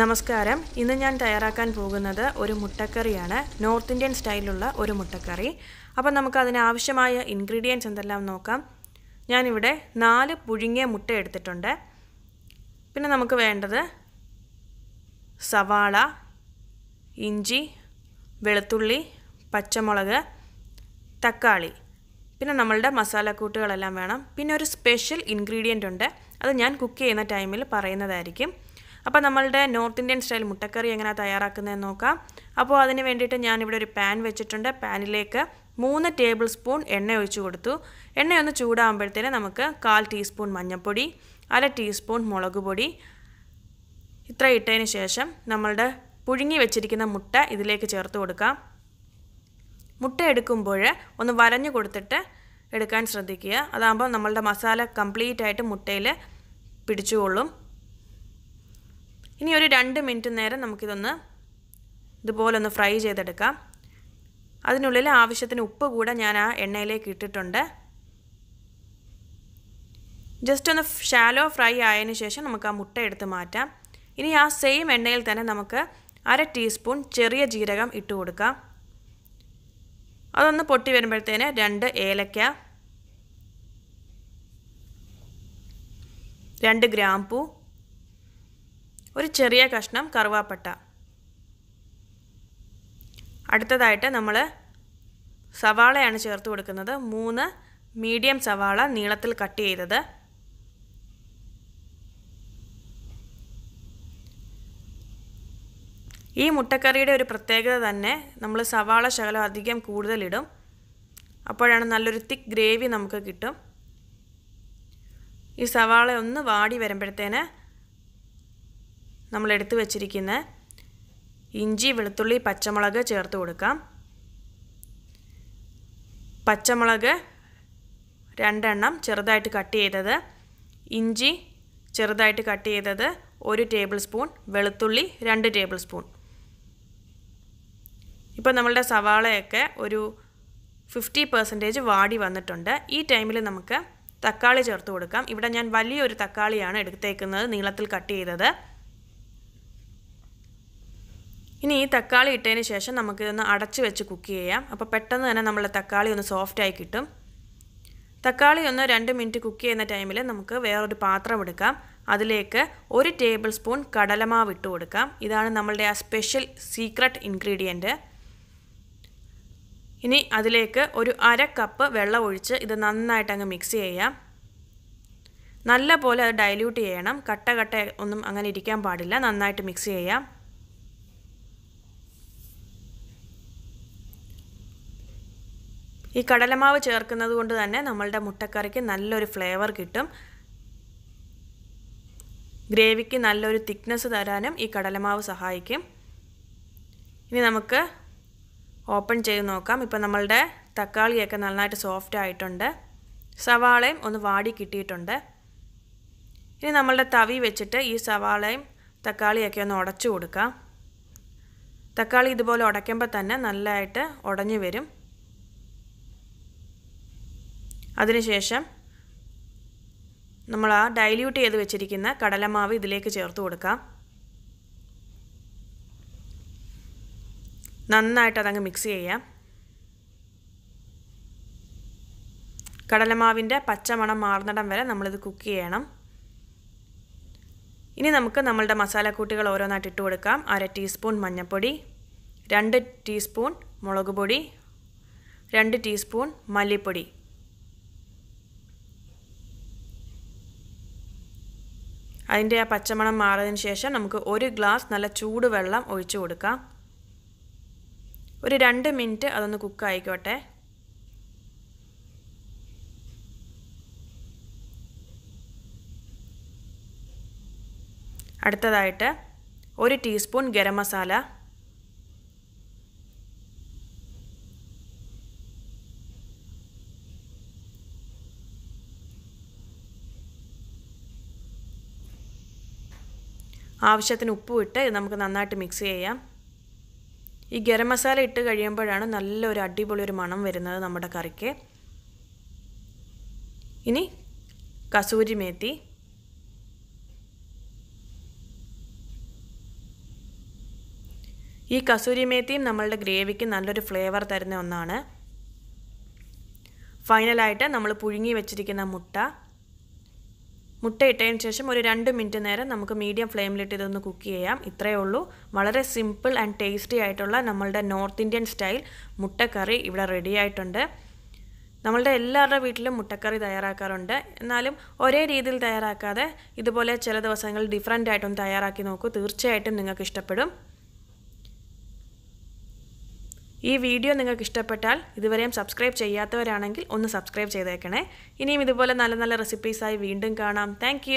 നമസ്കാരം ഇന്ന് ഞാൻ തയ്യാറാക്കാൻ പോകുന്നത് ഒരു മുട്ടക്കറിയാണ് നോർത്ത് ഇന്ത്യൻ സ്റ്റൈലുള്ള ഒരു മുട്ടക്കറി അപ്പം നമുക്ക് ആവശ്യമായ ഇൻഗ്രീഡിയൻസ് എന്തെല്ലാം നോക്കാം ഞാനിവിടെ നാല് പുഴുങ്ങിയ മുട്ട എടുത്തിട്ടുണ്ട് പിന്നെ നമുക്ക് വേണ്ടത് സവാള ഇഞ്ചി വെളുത്തുള്ളി പച്ചമുളക് തക്കാളി പിന്നെ നമ്മളുടെ മസാലക്കൂട്ടുകളെല്ലാം വേണം പിന്നെ ഒരു സ്പെഷ്യൽ ഇൻഗ്രീഡിയൻ്റ് ഉണ്ട് അത് ഞാൻ കുക്ക് ചെയ്യുന്ന ടൈമിൽ പറയുന്നതായിരിക്കും അപ്പോൾ നമ്മളുടെ നോർത്ത് ഇന്ത്യൻ സ്റ്റൈൽ മുട്ടക്കറി എങ്ങനെ തയ്യാറാക്കുന്നതെന്ന് നോക്കാം അപ്പോൾ അതിന് വേണ്ടിയിട്ട് ഞാനിവിടെ ഒരു പാൻ വെച്ചിട്ടുണ്ട് പാനിലേക്ക് മൂന്ന് ടേബിൾ സ്പൂൺ എണ്ണ ഒഴിച്ചു കൊടുത്തു എണ്ണയൊന്ന് ചൂടാകുമ്പോഴത്തേന് നമുക്ക് കാൽ ടീസ്പൂൺ മഞ്ഞൾപ്പൊടി അര ടീസ്പൂൺ മുളക് പൊടി ഇത്ര ഇട്ടതിന് ശേഷം നമ്മളുടെ പുഴുങ്ങി വെച്ചിരിക്കുന്ന മുട്ട ഇതിലേക്ക് ചേർത്ത് കൊടുക്കാം മുട്ട എടുക്കുമ്പോൾ ഒന്ന് വരഞ്ഞു കൊടുത്തിട്ട് എടുക്കാൻ ശ്രദ്ധിക്കുക അതാകുമ്പോൾ നമ്മളുടെ മസാല കംപ്ലീറ്റ് ആയിട്ട് മുട്ടയിൽ പിടിച്ചുകൊള്ളും ഇനി ഒരു രണ്ട് മിനിറ്റ് നേരം നമുക്കിതൊന്ന് ഇതുപോലെ ഒന്ന് ഫ്രൈ ചെയ്തെടുക്കാം അതിനുള്ളിൽ ആവശ്യത്തിന് ഉപ്പ് കൂടെ ഞാൻ ആ എണ്ണയിലേക്ക് ഇട്ടിട്ടുണ്ട് ജസ്റ്റ് ഒന്ന് ഷാലോ ഫ്രൈ ആയതിനു ശേഷം നമുക്ക് ആ മുട്ട എടുത്ത് മാറ്റാം ഇനി ആ സെയിം എണ്ണയിൽ തന്നെ നമുക്ക് അര ടീസ്പൂൺ ചെറിയ ജീരകം ഇട്ട് കൊടുക്കാം അതൊന്ന് പൊട്ടി വരുമ്പോഴത്തേന് രണ്ട് ഏലക്ക രണ്ട് ഗ്രാമ്പൂ ഒരു ചെറിയ കഷ്ണം കറുവാപ്പട്ട അടുത്തതായിട്ട് നമ്മൾ സവാളയാണ് ചേർത്ത് കൊടുക്കുന്നത് മൂന്ന് മീഡിയം സവാള നീളത്തിൽ കട്ട് ചെയ്തത് ഈ മുട്ടക്കറിയുടെ ഒരു പ്രത്യേകത തന്നെ നമ്മൾ സവാള ശകലം അധികം കൂടുതലിടും അപ്പോഴാണ് നല്ലൊരു തിക്ക് ഗ്രേവി നമുക്ക് കിട്ടും ഈ സവാള ഒന്ന് വാടി വരുമ്പോഴത്തേന് നമ്മൾ എടുത്തു വച്ചിരിക്കുന്ന ഇഞ്ചി വെളുത്തുള്ളി പച്ചമുളക് ചേർത്ത് കൊടുക്കാം പച്ചമുളക് രണ്ടെണ്ണം ചെറുതായിട്ട് കട്ട് ചെയ്തത് ഇഞ്ചി ചെറുതായിട്ട് കട്ട് ചെയ്തത് ഒരു ടേബിൾ സ്പൂൺ വെളുത്തുള്ളി രണ്ട് ടേബിൾ സ്പൂൺ ഇപ്പോൾ നമ്മളുടെ സവാളയൊക്കെ ഒരു ഫിഫ്റ്റി പെർസെൻറ്റേജ് വാടി വന്നിട്ടുണ്ട് ഈ ടൈമിൽ നമുക്ക് തക്കാളി ചേർത്ത് കൊടുക്കാം ഇവിടെ ഞാൻ വലിയൊരു തക്കാളിയാണ് എടുത്തേക്കുന്നത് നീളത്തിൽ കട്ട് ചെയ്തത് ഇനി ഈ തക്കാളി ഇട്ടതിന് ശേഷം നമുക്കിതൊന്ന് അടച്ച് വെച്ച് കുക്ക് ചെയ്യാം അപ്പോൾ പെട്ടെന്ന് തന്നെ നമ്മൾ തക്കാളി ഒന്ന് സോഫ്റ്റായി കിട്ടും തക്കാളി ഒന്ന് രണ്ട് മിനിറ്റ് കുക്ക് ചെയ്യുന്ന ടൈമിൽ നമുക്ക് വേറൊരു പാത്രം എടുക്കാം അതിലേക്ക് ഒരു ടേബിൾ സ്പൂൺ കടലമാവ് ഇട്ട് കൊടുക്കാം ഇതാണ് നമ്മളുടെ ആ സ്പെഷ്യൽ സീക്രട്ട് ഇൻഗ്രീഡിയൻറ്റ് ഇനി അതിലേക്ക് ഒരു അര കപ്പ് വെള്ളം ഒഴിച്ച് ഇത് നന്നായിട്ട് അങ്ങ് മിക്സ് ചെയ്യാം നല്ല പോലെ അത് ഡൈല്യൂട്ട് ചെയ്യണം കട്ട കട്ട ഒന്നും അങ്ങനെ ഇരിക്കാൻ പാടില്ല നന്നായിട്ട് മിക്സ് ചെയ്യാം ഈ കടലമാവ് ചേർക്കുന്നത് കൊണ്ട് തന്നെ നമ്മളുടെ മുട്ടക്കറിക്ക് നല്ലൊരു ഫ്ലേവർ കിട്ടും ഗ്രേവിക്ക് നല്ലൊരു തിക്നെസ് തരാനും ഈ കടലമാവ് സഹായിക്കും ഇനി നമുക്ക് ഓപ്പൺ ചെയ്ത് നോക്കാം ഇപ്പം നമ്മളുടെ തക്കാളിയൊക്കെ നന്നായിട്ട് സോഫ്റ്റ് ആയിട്ടുണ്ട് സവാളയും ഒന്ന് വാടി കിട്ടിയിട്ടുണ്ട് ഇനി നമ്മളുടെ തവി വെച്ചിട്ട് ഈ സവാളയും തക്കാളിയൊക്കെ ഒന്ന് ഉടച്ചു കൊടുക്കാം തക്കാളി ഇതുപോലെ ഉടയ്ക്കുമ്പോൾ തന്നെ നല്ലതായിട്ട് ഉടഞ്ഞു വരും അതിനുശേഷം നമ്മൾ ആ ഡൈല്യൂട്ട് ചെയ്ത് വെച്ചിരിക്കുന്ന കടലമാവ് ഇതിലേക്ക് ചേർത്ത് കൊടുക്കാം നന്നായിട്ട് അതങ്ങ് മിക്സ് ചെയ്യാം കടലമാവിൻ്റെ പച്ചമണം മാറുന്നിടം വരെ നമ്മളിത് കുക്ക് ചെയ്യണം ഇനി നമുക്ക് നമ്മളുടെ മസാലക്കൂട്ടുകൾ ഓരോന്നായിട്ട് ഇട്ട് കൊടുക്കാം അര ടീസ്പൂൺ മഞ്ഞൾപ്പൊടി രണ്ട് ടീസ്പൂൺ മുളക് പൊടി രണ്ട് ടീസ്പൂൺ മല്ലിപ്പൊടി അതിൻ്റെ ആ പച്ചമണം മാറിയതിന് ശേഷം നമുക്ക് ഒരു ഗ്ലാസ് നല്ല ചൂട് വെള്ളം ഒഴിച്ചു കൊടുക്കാം ഒരു രണ്ട് മിനിറ്റ് അതൊന്ന് കുക്ക് ആയിക്കോട്ടെ അടുത്തതായിട്ട് ഒരു ടീസ്പൂൺ ഗരം മസാല ആവശ്യത്തിന് ഉപ്പും ഇട്ട് ഇത് നമുക്ക് നന്നായിട്ട് മിക്സ് ചെയ്യാം ഈ ഗരം മസാല ഇട്ട് കഴിയുമ്പോഴാണ് നല്ലൊരു അടിപൊളി ഒരു മണം വരുന്നത് നമ്മുടെ കറിക്ക് ഇനി കസൂരി മേത്തി ഈ കസൂരി മേത്തിയും നമ്മളുടെ ഗ്രേവിക്ക് നല്ലൊരു ഫ്ലേവർ തരുന്ന ഒന്നാണ് ഫൈനലായിട്ട് നമ്മൾ പുഴുങ്ങി വെച്ചിരിക്കുന്ന മുട്ട മുട്ടയിട്ടതിന് ശേഷം ഒരു രണ്ട് മിനിറ്റ് നേരം നമുക്ക് മീഡിയം ഫ്ലെയിമിലിട്ട് ഇതൊന്ന് കുക്ക് ചെയ്യാം ഇത്രയേ ഉള്ളൂ വളരെ സിമ്പിൾ ആൻഡ് ടേസ്റ്റി ആയിട്ടുള്ള നമ്മളുടെ നോർത്ത് ഇന്ത്യൻ സ്റ്റൈൽ മുട്ടക്കറി ഇവിടെ റെഡി ആയിട്ടുണ്ട് നമ്മളുടെ എല്ലാവരുടെ വീട്ടിലും മുട്ടക്കറി തയ്യാറാക്കാറുണ്ട് എന്നാലും ഒരേ രീതിയിൽ തയ്യാറാക്കാതെ ഇതുപോലെ ചില ദിവസങ്ങളിൽ ഡിഫറെൻ്റ് ആയിട്ടും തയ്യാറാക്കി നോക്കൂ തീർച്ചയായിട്ടും നിങ്ങൾക്ക് ഇഷ്ടപ്പെടും ഈ വീഡിയോ നിങ്ങൾക്ക് ഇഷ്ടപ്പെട്ടാൽ ഇതുവരെയും സബ്സ്ക്രൈബ് ചെയ്യാത്തവരാണെങ്കിൽ ഒന്ന് സബ്സ്ക്രൈബ് ചെയ്തേക്കണേ ഇനിയും ഇതുപോലെ നല്ല നല്ല റെസിപ്പീസായി വീണ്ടും കാണാം താങ്ക്